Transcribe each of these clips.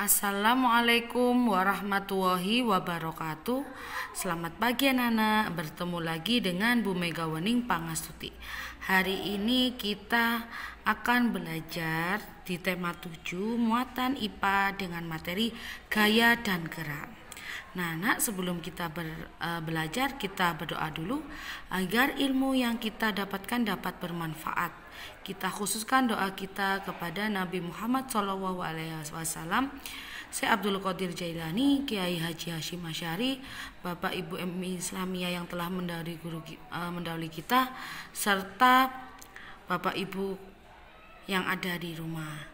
Assalamualaikum warahmatullahi wabarakatuh. Selamat pagi anak-anak. Bertemu lagi dengan Bu Mega Pangastuti. Hari ini kita akan belajar di tema 7 muatan IPA dengan materi gaya dan gerak. Nah, nak sebelum kita ber, uh, belajar kita berdoa dulu agar ilmu yang kita dapatkan dapat bermanfaat. Kita khususkan doa kita kepada Nabi Muhammad SAW, Syekh Abdul Qadir Jailani, Kiai Haji Hashim Asyari, Bapak Ibu MI Islamia yang telah mendahului guru uh, mendahului kita serta Bapak Ibu yang ada di rumah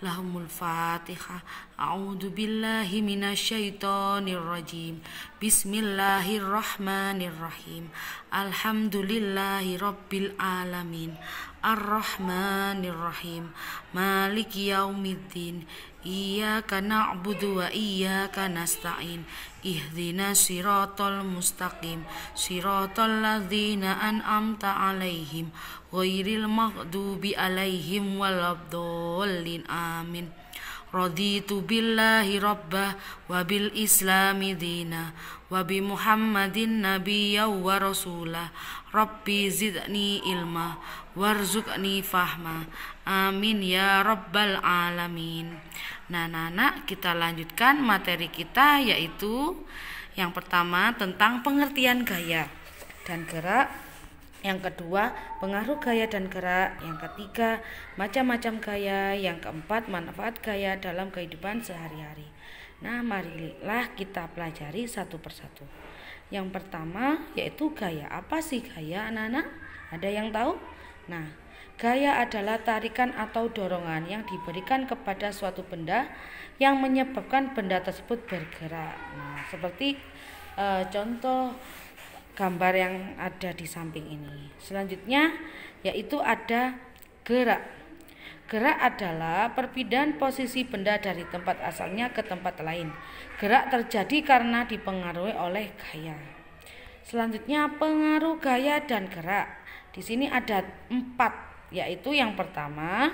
lahumul fatihah a'udhu billahi minasyaitonir rajim bismillahirrahmanirrahim alhamdulillahi rabbil alamin arrahmanirrahim maliki yaumiddin Iyyaka na'budu wa iyyaka nasta'in Ihdina siratal mustaqim Siratal an an'amta alaihim Ghairil maghdubi alaihim walabdallin amin Raditu billahi rabbah wa bil islami dina wa bi muhammadin nabiyya wa rasulah Rabbi zidni ilma warzuqni fahma amin ya rabbal alamin nah anak-anak kita lanjutkan materi kita yaitu yang pertama tentang pengertian gaya dan gerak yang kedua, pengaruh gaya dan gerak. Yang ketiga, macam-macam gaya. Yang keempat, manfaat gaya dalam kehidupan sehari-hari. Nah, marilah kita pelajari satu persatu. Yang pertama yaitu gaya. Apa sih gaya, anak-anak? Ada yang tahu? Nah, gaya adalah tarikan atau dorongan yang diberikan kepada suatu benda yang menyebabkan benda tersebut bergerak. Nah, seperti e, contoh gambar yang ada di samping ini. Selanjutnya yaitu ada gerak. Gerak adalah perpindahan posisi benda dari tempat asalnya ke tempat lain. Gerak terjadi karena dipengaruhi oleh gaya. Selanjutnya pengaruh gaya dan gerak. Di sini ada empat, yaitu yang pertama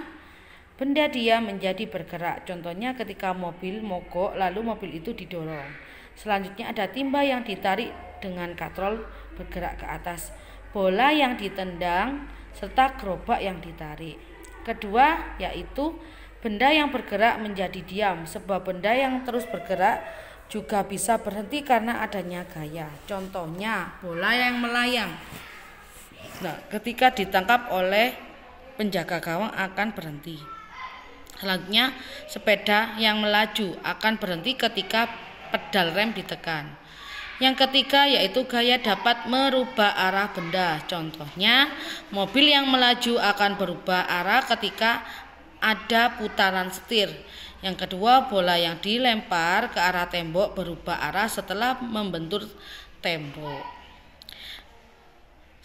benda dia menjadi bergerak. Contohnya ketika mobil mogok lalu mobil itu didorong. Selanjutnya ada timba yang ditarik dengan katrol bergerak ke atas, bola yang ditendang serta gerobak yang ditarik. Kedua yaitu benda yang bergerak menjadi diam sebab benda yang terus bergerak juga bisa berhenti karena adanya gaya. Contohnya bola yang melayang. Nah, ketika ditangkap oleh penjaga gawang akan berhenti. Selanjutnya, sepeda yang melaju akan berhenti ketika pedal rem ditekan. Yang ketiga yaitu gaya dapat merubah arah benda. Contohnya, mobil yang melaju akan berubah arah ketika ada putaran setir. Yang kedua, bola yang dilempar ke arah tembok berubah arah setelah membentur tembok.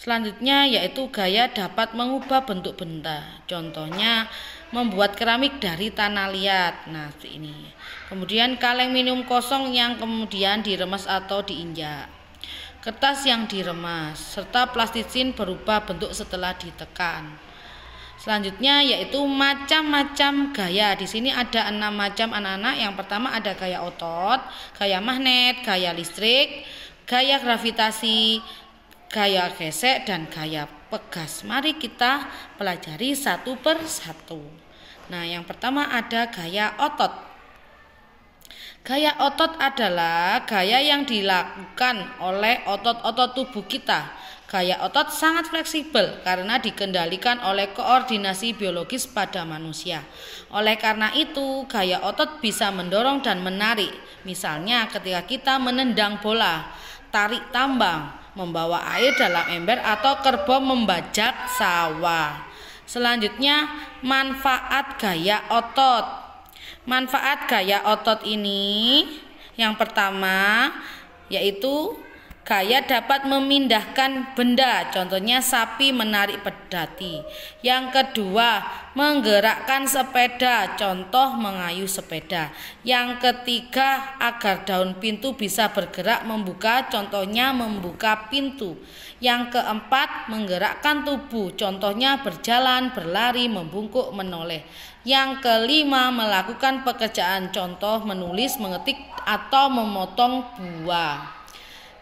Selanjutnya yaitu gaya dapat mengubah bentuk benda. Contohnya membuat keramik dari tanah liat. Nah, ini. Kemudian kaleng minum kosong yang kemudian diremas atau diinjak. Kertas yang diremas serta plastisin berubah bentuk setelah ditekan. Selanjutnya yaitu macam-macam gaya. Di sini ada enam macam anak-anak. Yang pertama ada gaya otot, gaya magnet, gaya listrik, gaya gravitasi, gaya gesek dan gaya pegas. Mari kita pelajari satu per satu. Nah, yang pertama ada gaya otot. Gaya otot adalah gaya yang dilakukan oleh otot-otot tubuh kita Gaya otot sangat fleksibel karena dikendalikan oleh koordinasi biologis pada manusia. Oleh karena itu, gaya otot bisa mendorong dan menarik. Misalnya ketika kita menendang bola, tarik tambang, membawa air dalam ember atau kerbau membajak sawah. Selanjutnya, manfaat gaya otot. Manfaat gaya otot ini yang pertama yaitu Gaya dapat memindahkan benda, contohnya sapi menarik pedati. Yang kedua, menggerakkan sepeda, contoh mengayuh sepeda. Yang ketiga, agar daun pintu bisa bergerak membuka, contohnya membuka pintu. Yang keempat, menggerakkan tubuh, contohnya berjalan, berlari, membungkuk, menoleh. Yang kelima, melakukan pekerjaan, contoh menulis, mengetik, atau memotong buah.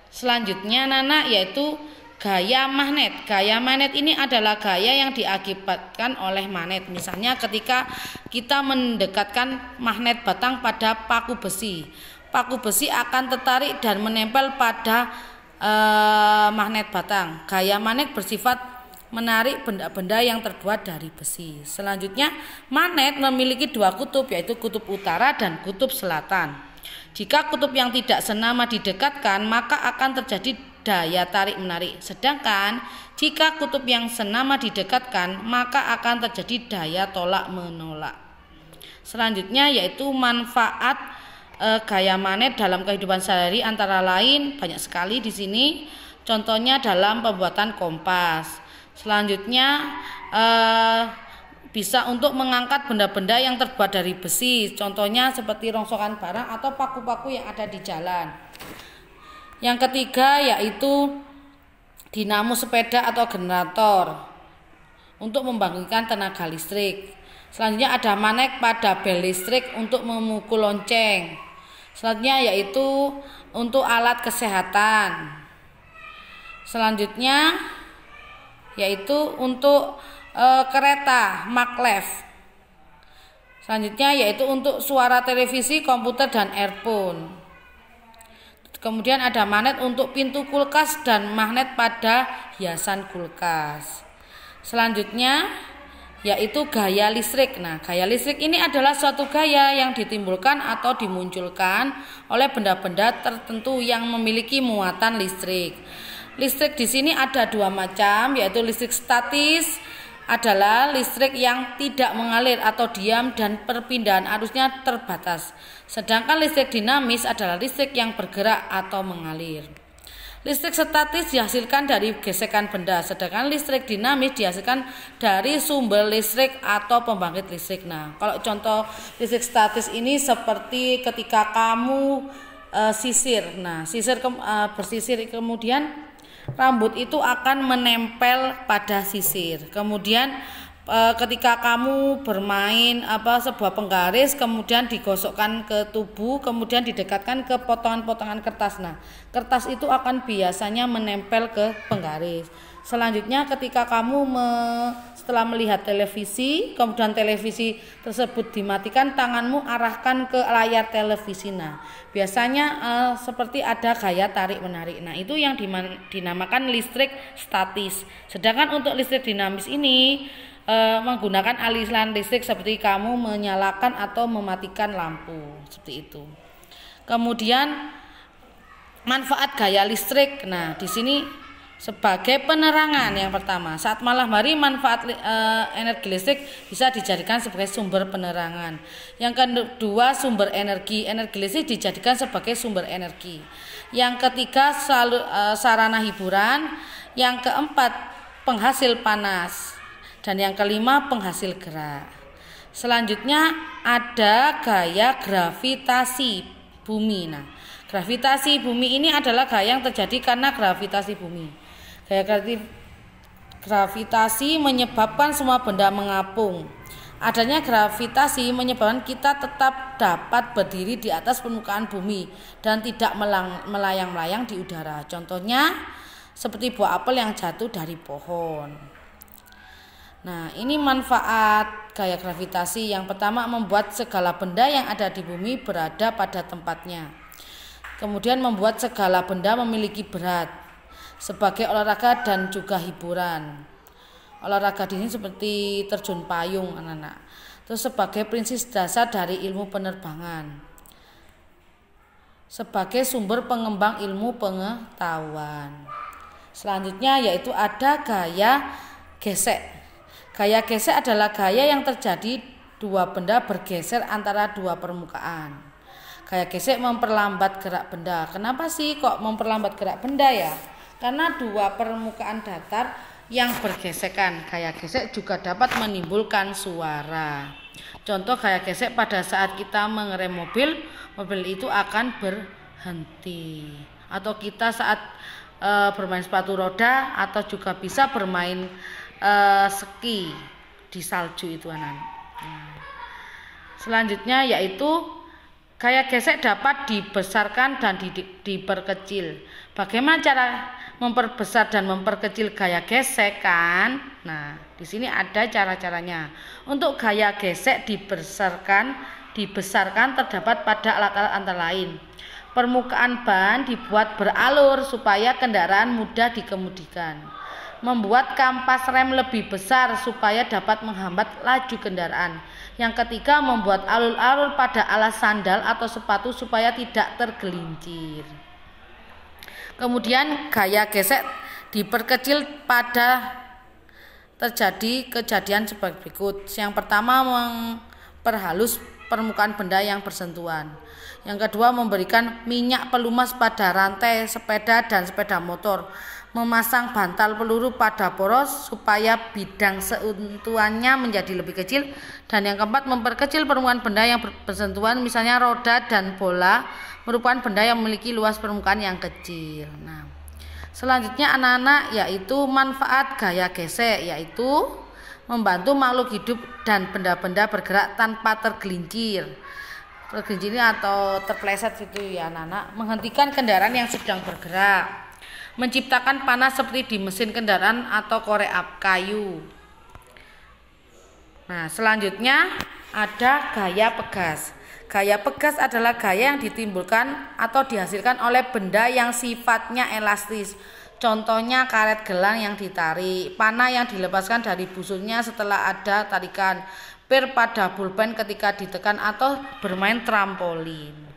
Selanjutnya Nana yaitu gaya magnet. Gaya magnet ini adalah gaya yang diakibatkan oleh magnet. Misalnya ketika kita mendekatkan magnet batang pada paku besi, paku besi akan tertarik dan menempel pada eh, magnet batang. Gaya magnet bersifat menarik benda-benda yang terbuat dari besi. Selanjutnya, magnet memiliki dua kutub yaitu kutub utara dan kutub selatan. Jika kutub yang tidak senama didekatkan, maka akan terjadi daya tarik menarik. Sedangkan jika kutub yang senama didekatkan, maka akan terjadi daya tolak menolak. Selanjutnya yaitu manfaat e, gaya magnet dalam kehidupan sehari antara lain banyak sekali di sini. Contohnya dalam pembuatan kompas. Selanjutnya eh bisa untuk mengangkat benda-benda yang terbuat dari besi, contohnya seperti rongsokan barang atau paku-paku yang ada di jalan. Yang ketiga yaitu dinamo sepeda atau generator untuk membangkitkan tenaga listrik. Selanjutnya ada manek pada bel listrik untuk memukul lonceng. Selanjutnya yaitu untuk alat kesehatan. Selanjutnya yaitu untuk e, kereta maglev. Selanjutnya yaitu untuk suara televisi, komputer dan earphone. Kemudian ada magnet untuk pintu kulkas dan magnet pada hiasan kulkas. Selanjutnya yaitu gaya listrik. Nah, gaya listrik ini adalah suatu gaya yang ditimbulkan atau dimunculkan oleh benda-benda tertentu yang memiliki muatan listrik. Listrik di sini ada dua macam, yaitu listrik statis adalah listrik yang tidak mengalir atau diam dan perpindahan arusnya terbatas. Sedangkan listrik dinamis adalah listrik yang bergerak atau mengalir. Listrik statis dihasilkan dari gesekan benda, sedangkan listrik dinamis dihasilkan dari sumber listrik atau pembangkit listrik. Nah, kalau contoh listrik statis ini seperti ketika kamu uh, sisir. Nah, sisir ke, uh, eh, bersisir kemudian Rambut itu akan menempel pada sisir. Kemudian Eh, ketika kamu bermain apa sebuah penggaris kemudian digosokkan ke tubuh kemudian didekatkan ke potongan-potongan kertas nah kertas itu akan biasanya menempel ke penggaris selanjutnya ketika kamu me, setelah melihat televisi kemudian televisi tersebut dimatikan tanganmu arahkan ke layar televisi nah biasanya eh, seperti ada gaya tarik menarik nah itu yang dinamakan listrik statis sedangkan untuk listrik dinamis ini e, menggunakan aliran listrik seperti kamu menyalakan atau mematikan lampu seperti itu. Kemudian manfaat gaya listrik. Nah, di sini sebagai penerangan yang pertama. Saat malam hari manfaat e, energi listrik bisa dijadikan sebagai sumber penerangan. Yang kedua sumber energi. Energi listrik dijadikan sebagai sumber energi. Yang ketiga sal, e, eh, sarana hiburan. Yang keempat penghasil panas. Dan yang kelima penghasil gerak. Selanjutnya ada gaya gravitasi bumi. Nah, gravitasi bumi ini adalah gaya yang terjadi karena gravitasi bumi. Gaya gravitasi menyebabkan semua benda mengapung. Adanya gravitasi menyebabkan kita tetap dapat berdiri di atas permukaan bumi dan tidak melayang-melayang di udara. Contohnya seperti buah apel yang jatuh dari pohon. Nah, ini manfaat gaya gravitasi yang pertama membuat segala benda yang ada di bumi berada pada tempatnya. Kemudian membuat segala benda memiliki berat sebagai olahraga dan juga hiburan. Olahraga di sini seperti terjun payung anak-anak. Terus sebagai prinsip dasar dari ilmu penerbangan. Sebagai sumber pengembang ilmu pengetahuan. Selanjutnya yaitu ada gaya gesek Gaya gesek adalah gaya yang terjadi dua benda bergeser antara dua permukaan. Gaya gesek memperlambat gerak benda. Kenapa sih kok memperlambat gerak benda ya? Karena dua permukaan datar yang bergesekan. Gaya gesek juga dapat menimbulkan suara. Contoh gaya gesek pada saat kita mengerem mobil, mobil itu akan berhenti. Atau kita saat e, bermain sepatu roda atau juga bisa bermain uh, ski di salju itu anan. Nah, selanjutnya yaitu gaya gesek dapat dibesarkan dan di, diperkecil. Bagaimana cara memperbesar dan memperkecil gaya gesek kan? Nah, di sini ada cara-caranya. Untuk gaya gesek dibesarkan, dibesarkan terdapat pada alat-alat antara lain. Permukaan ban dibuat beralur supaya kendaraan mudah dikemudikan membuat kampas rem lebih besar supaya dapat menghambat laju kendaraan. Yang ketiga, membuat alur-alur pada alas sandal atau sepatu supaya tidak tergelincir. Kemudian gaya gesek diperkecil pada terjadi kejadian sebagai berikut. Yang pertama memperhalus permukaan benda yang bersentuhan. Yang kedua memberikan minyak pelumas pada rantai sepeda dan sepeda motor memasang bantal peluru pada poros supaya bidang seuntuannya menjadi lebih kecil dan yang keempat memperkecil permukaan benda yang bersentuhan misalnya roda dan bola merupakan benda yang memiliki luas permukaan yang kecil nah selanjutnya anak-anak yaitu manfaat gaya gesek yaitu membantu makhluk hidup dan benda-benda bergerak tanpa tergelincir tergelincir atau terpleset itu ya anak-anak menghentikan kendaraan yang sedang bergerak menciptakan panas seperti di mesin kendaraan atau korek api kayu. Nah, selanjutnya ada gaya pegas. Gaya pegas adalah gaya yang ditimbulkan atau dihasilkan oleh benda yang sifatnya elastis. Contohnya karet gelang yang ditarik, panah yang dilepaskan dari busurnya setelah ada tarikan, pir pada bulpen ketika ditekan atau bermain trampolin.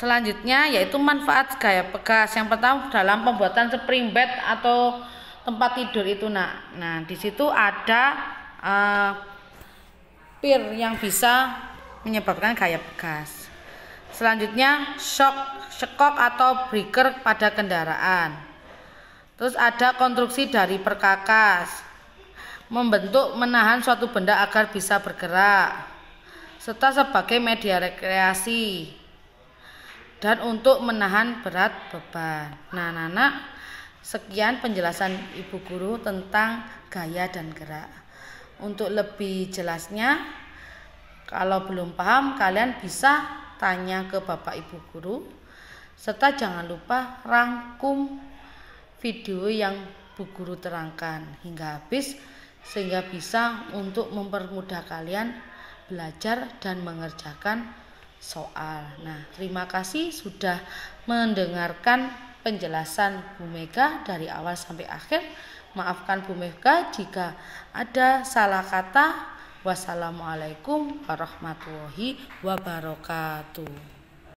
Selanjutnya yaitu manfaat gaya bekas Yang pertama dalam pembuatan spring bed atau tempat tidur itu nak. Nah di situ ada uh, pir yang bisa menyebabkan gaya bekas Selanjutnya shock, sekok atau breaker pada kendaraan. Terus ada konstruksi dari perkakas, membentuk menahan suatu benda agar bisa bergerak, serta sebagai media rekreasi dan untuk menahan berat beban. Nah, anak-anak, sekian penjelasan Ibu Guru tentang gaya dan gerak. Untuk lebih jelasnya, kalau belum paham, kalian bisa tanya ke Bapak Ibu Guru, serta jangan lupa rangkum video yang Bu Guru terangkan hingga habis, sehingga bisa untuk mempermudah kalian belajar dan mengerjakan soal. Nah, terima kasih sudah mendengarkan penjelasan Bu Mega dari awal sampai akhir. Maafkan Bu Mega jika ada salah kata. Wassalamualaikum warahmatullahi wabarakatuh.